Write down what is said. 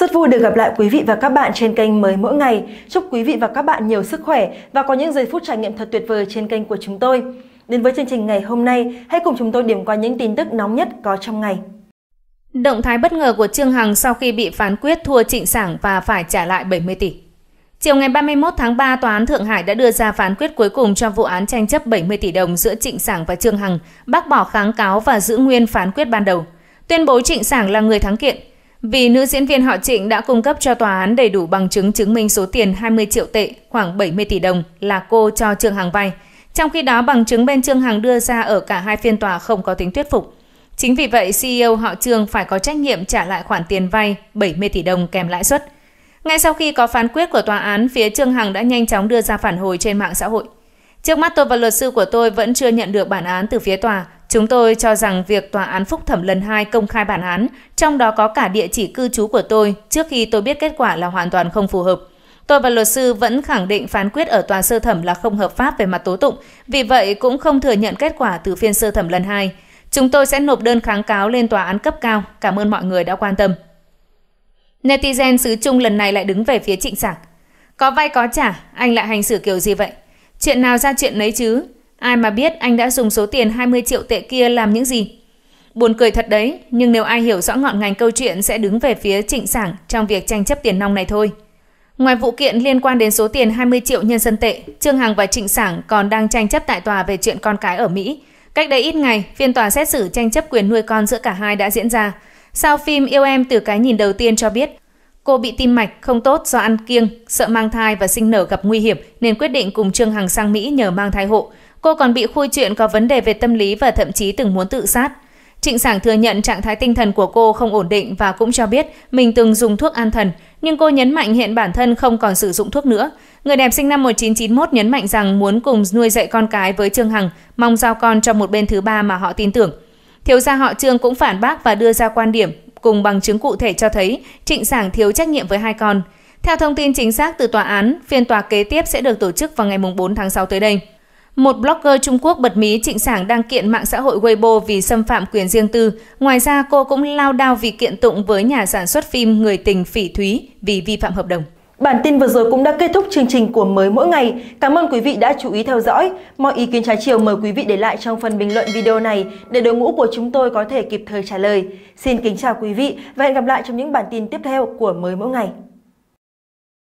Rất vui được gặp lại quý vị và các bạn trên kênh mới mỗi ngày. Chúc quý vị và các bạn nhiều sức khỏe và có những giây phút trải nghiệm thật tuyệt vời trên kênh của chúng tôi. Đến với chương trình ngày hôm nay, hãy cùng chúng tôi điểm qua những tin tức nóng nhất có trong ngày. Động thái bất ngờ của Trương Hằng sau khi bị phán quyết thua trịnh sảng và phải trả lại 70 tỷ. Chiều ngày 31 tháng 3, Tòa án Thượng Hải đã đưa ra phán quyết cuối cùng cho vụ án tranh chấp 70 tỷ đồng giữa Trịnh Sảng và Trương Hằng, bác bỏ kháng cáo và giữ nguyên phán quyết ban đầu. Tuyên bố Trịnh Sảng là người thắng kiện, vì nữ diễn viên họ Trịnh đã cung cấp cho tòa án đầy đủ bằng chứng chứng minh số tiền 20 triệu tệ, khoảng 70 tỷ đồng là cô cho Trương Hằng vay. Trong khi đó, bằng chứng bên Trương Hằng đưa ra ở cả hai phiên tòa không có tính thuyết phục. Chính vì vậy, CEO họ Trương phải có trách nhiệm trả lại khoản tiền vay 70 tỷ đồng kèm lãi suất. Ngay sau khi có phán quyết của tòa án, phía Trương Hằng đã nhanh chóng đưa ra phản hồi trên mạng xã hội. Trước mắt tôi và luật sư của tôi vẫn chưa nhận được bản án từ phía tòa, Chúng tôi cho rằng việc Tòa án Phúc thẩm lần 2 công khai bản án, trong đó có cả địa chỉ cư trú của tôi trước khi tôi biết kết quả là hoàn toàn không phù hợp. Tôi và luật sư vẫn khẳng định phán quyết ở tòa sơ thẩm là không hợp pháp về mặt tố tụng, vì vậy cũng không thừa nhận kết quả từ phiên sơ thẩm lần 2. Chúng tôi sẽ nộp đơn kháng cáo lên tòa án cấp cao. Cảm ơn mọi người đã quan tâm. Netizen xứ Trung lần này lại đứng về phía Trịnh Sảng. Có vay có trả, anh lại hành xử kiểu gì vậy? Chuyện nào ra chuyện nấy chứ? Ai mà biết anh đã dùng số tiền 20 triệu tệ kia làm những gì? Buồn cười thật đấy, nhưng nếu ai hiểu rõ ngọn ngành câu chuyện sẽ đứng về phía trịnh sảng trong việc tranh chấp tiền nong này thôi. Ngoài vụ kiện liên quan đến số tiền 20 triệu nhân dân tệ, Trương Hằng và Trịnh Sảng còn đang tranh chấp tại tòa về chuyện con cái ở Mỹ. Cách đây ít ngày, phiên tòa xét xử tranh chấp quyền nuôi con giữa cả hai đã diễn ra. Sau phim Yêu Em từ cái nhìn đầu tiên cho biết, cô bị tim mạch không tốt do ăn kiêng, sợ mang thai và sinh nở gặp nguy hiểm nên quyết định cùng Trương Hằng sang Mỹ nhờ mang thai hộ. Cô còn bị khui chuyện có vấn đề về tâm lý và thậm chí từng muốn tự sát. Trịnh Sảng thừa nhận trạng thái tinh thần của cô không ổn định và cũng cho biết mình từng dùng thuốc an thần, nhưng cô nhấn mạnh hiện bản thân không còn sử dụng thuốc nữa. Người đẹp sinh năm 1991 nhấn mạnh rằng muốn cùng nuôi dạy con cái với Trương Hằng, mong giao con cho một bên thứ ba mà họ tin tưởng. Thiếu gia họ Trương cũng phản bác và đưa ra quan điểm cùng bằng chứng cụ thể cho thấy Trịnh Sảng thiếu trách nhiệm với hai con. Theo thông tin chính xác từ tòa án, phiên tòa kế tiếp sẽ được tổ chức vào ngày 4 tháng 6 tới đây. Một blogger Trung Quốc bật mí Trịnh Sảng đang kiện mạng xã hội Weibo vì xâm phạm quyền riêng tư. Ngoài ra, cô cũng lao đao vì kiện tụng với nhà sản xuất phim Người tình Phỉ Thúy vì vi phạm hợp đồng. Bản tin vừa rồi cũng đã kết thúc chương trình của Mới Mỗi Ngày. Cảm ơn quý vị đã chú ý theo dõi. Mọi ý kiến trái chiều mời quý vị để lại trong phần bình luận video này để đội ngũ của chúng tôi có thể kịp thời trả lời. Xin kính chào quý vị và hẹn gặp lại trong những bản tin tiếp theo của Mới Mỗi Ngày.